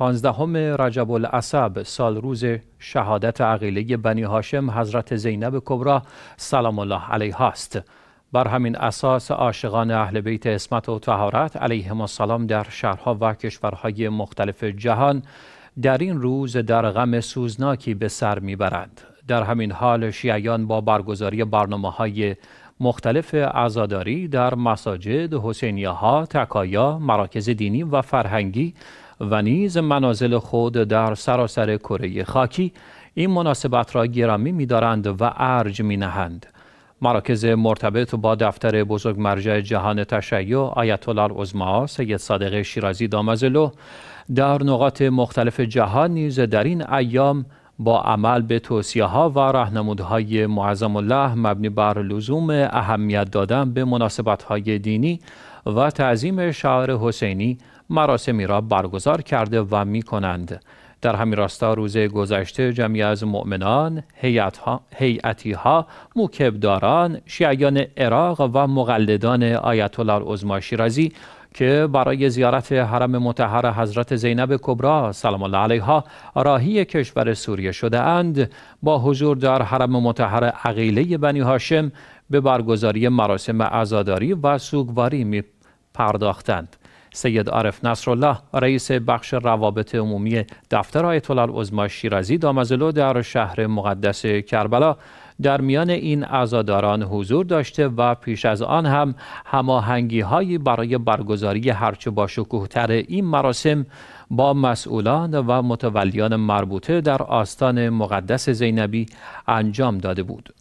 پانزدهم رجب العصب سال روز شهادت عقیله بنی هاشم حضرت زینب کبرا سلام الله علیه است بر همین اساس عاشقان اهل بیت اسمت و تهارت علیهم السلام در شهرها و کشورهای مختلف جهان در این روز در غم سوزناکی به سر میبرند در همین حال شیعیان با برگزاری برنامه های مختلف عزاداری در مساجد، حسینیه ها، تکایا، مراکز دینی و فرهنگی و نیز منازل خود در سراسر کره خاکی این مناسبت را گرامی می‌دارند و ارج نهند. مراکز مرتبط با دفتر بزرگ مرجع جهان تشیع آیت الله العظما سید صادق شیرازی دامزلو در نقاط مختلف جهان نیز در این ایام با عمل به توصیه ها و راهنمودهای معظم الله مبنی بر لزوم اهمیت دادن به مناسبت های دینی و تعظیم شعر حسینی مراسمی را برگزار کرده و می کنند. در همین راستا روز گذشته جمعی از مؤمنان، هیئتی ها، موکبداران، شیعیان عراق و مقلدان آیت الله شیرازی که برای زیارت حرم متحر حضرت زینب کبرا سلام الله علیها راهی کشور سوریه شده اند با حضور در حرم متحر عقیله بنی هاشم به برگزاری مراسم عزاداری و سوگواری می پرداختند سید عارف نصرالله رئیس بخش روابط عمومی دفتر آیت الله شیرازی دامزلو در شهر مقدس کربلا در میان این عزاداران حضور داشته و پیش از آن هم هماهنگی هایی برای برگزاری هرچه با تر این مراسم با مسئولان و متولیان مربوطه در آستان مقدس زینبی انجام داده بود.